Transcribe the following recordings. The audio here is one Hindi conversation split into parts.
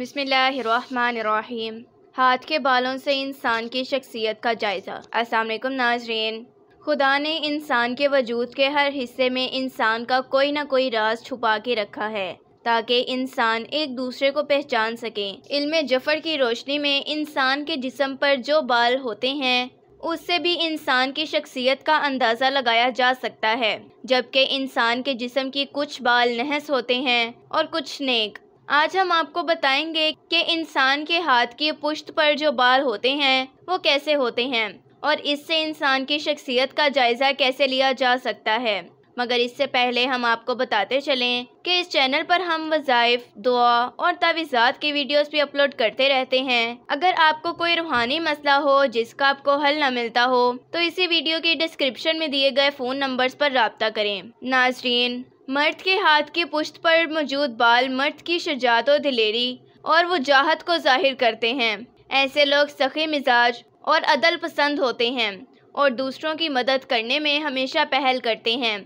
बसमीम हाथ के बालों से इंसान की शख्सियत का जायज़ा असलम नाजरीन खुदा ने इंसान के वजूद के हर हिस्से में इंसान का कोई ना कोई राज छुपा के रखा है ताकि इंसान एक दूसरे को पहचान सके इल्म जफर की रोशनी में इंसान के जिसम पर जो बाल होते हैं उससे भी इंसान की शख्सियत का अंदाज़ा लगाया जा सकता है जबकि इंसान के जिसम की कुछ बाल नहस होते हैं और कुछ नेक आज हम आपको बताएंगे कि इंसान के हाथ की पुश्त पर जो बाल होते हैं वो कैसे होते हैं और इससे इंसान की शख्सियत का जायज़ा कैसे लिया जा सकता है मगर इससे पहले हम आपको बताते चलें कि इस चैनल पर हम वज़ाइफ दुआ और तावीज़ात की वीडियोस भी अपलोड करते रहते हैं अगर आपको कोई रूहानी मसला हो जिसका आपको हल न मिलता हो तो इसी वीडियो के डिस्क्रिप्शन में दिए गए फ़ोन नंबर्स पर रबता करें नाजरीन मर्द के हाथ की पुश्त पर मौजूद बाल मर्द की शजात और दिलेरी और वजाहत को जाहिर करते हैं ऐसे लोग सखी मिजाज और अदल पसंद होते हैं और दूसरों की मदद करने में हमेशा पहल करते हैं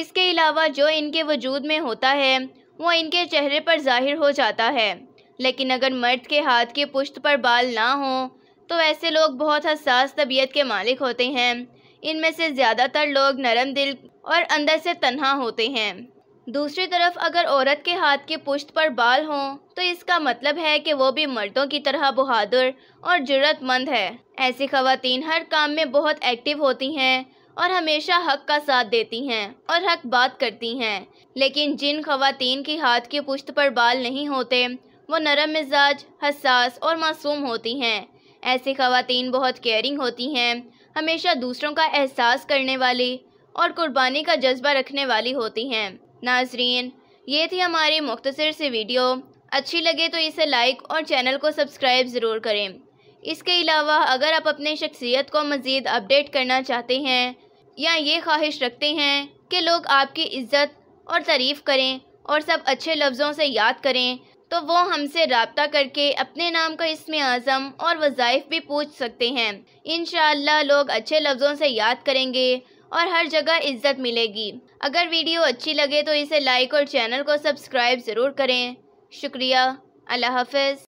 इसके अलावा जो इनके वजूद में होता है वो इनके चेहरे पर जाहिर हो जाता है लेकिन अगर मर्द के हाथ के पुश्त पर बाल ना हों तो ऐसे लोग बहुत हसास तबीयत के मालिक होते हैं इनमें से ज़्यादातर लोग नरम दिल और अंदर से तन्हा होते हैं दूसरी तरफ अगर औरत के हाथ की पुश्त पर बाल हों तो इसका मतलब है कि वो भी मर्दों की तरह बहादुर और जरूरतमंद है ऐसी खातन हर काम में बहुत एक्टिव होती हैं और हमेशा हक का साथ देती हैं और हक बात करती हैं लेकिन जिन खातन की हाथ की पुश्त पर बाल नहीं होते वो नरम मिजाज हसास और मासूम होती हैं ऐसी खातन बहुत केयरिंग होती हैं हमेशा दूसरों का एहसास करने वाली और कुर्बानी का जज्बा रखने वाली होती हैं नाजरीन ये थी हमारी मुख्तसर सी वीडियो अच्छी लगे तो इसे लाइक और चैनल को सब्सक्राइब ज़रूर करें इसके अलावा अगर आप अपने शख्सियत को मज़ीद अपडेट करना चाहते हैं या ये ख्वाहिश रखते हैं कि लोग आपकी इज़्ज़त और तारीफ़ करें और सब अच्छे लफ्ज़ों से याद करें तो वो हमसे रबता करके अपने नाम का इसमें आज़म और वज़ाइफ भी पूछ सकते हैं इन लोग अच्छे लफ्ज़ों से याद करेंगे और हर जगह इज्जत मिलेगी अगर वीडियो अच्छी लगे तो इसे लाइक और चैनल को सब्सक्राइब ज़रूर करें शुक्रिया अल्लाह हाफ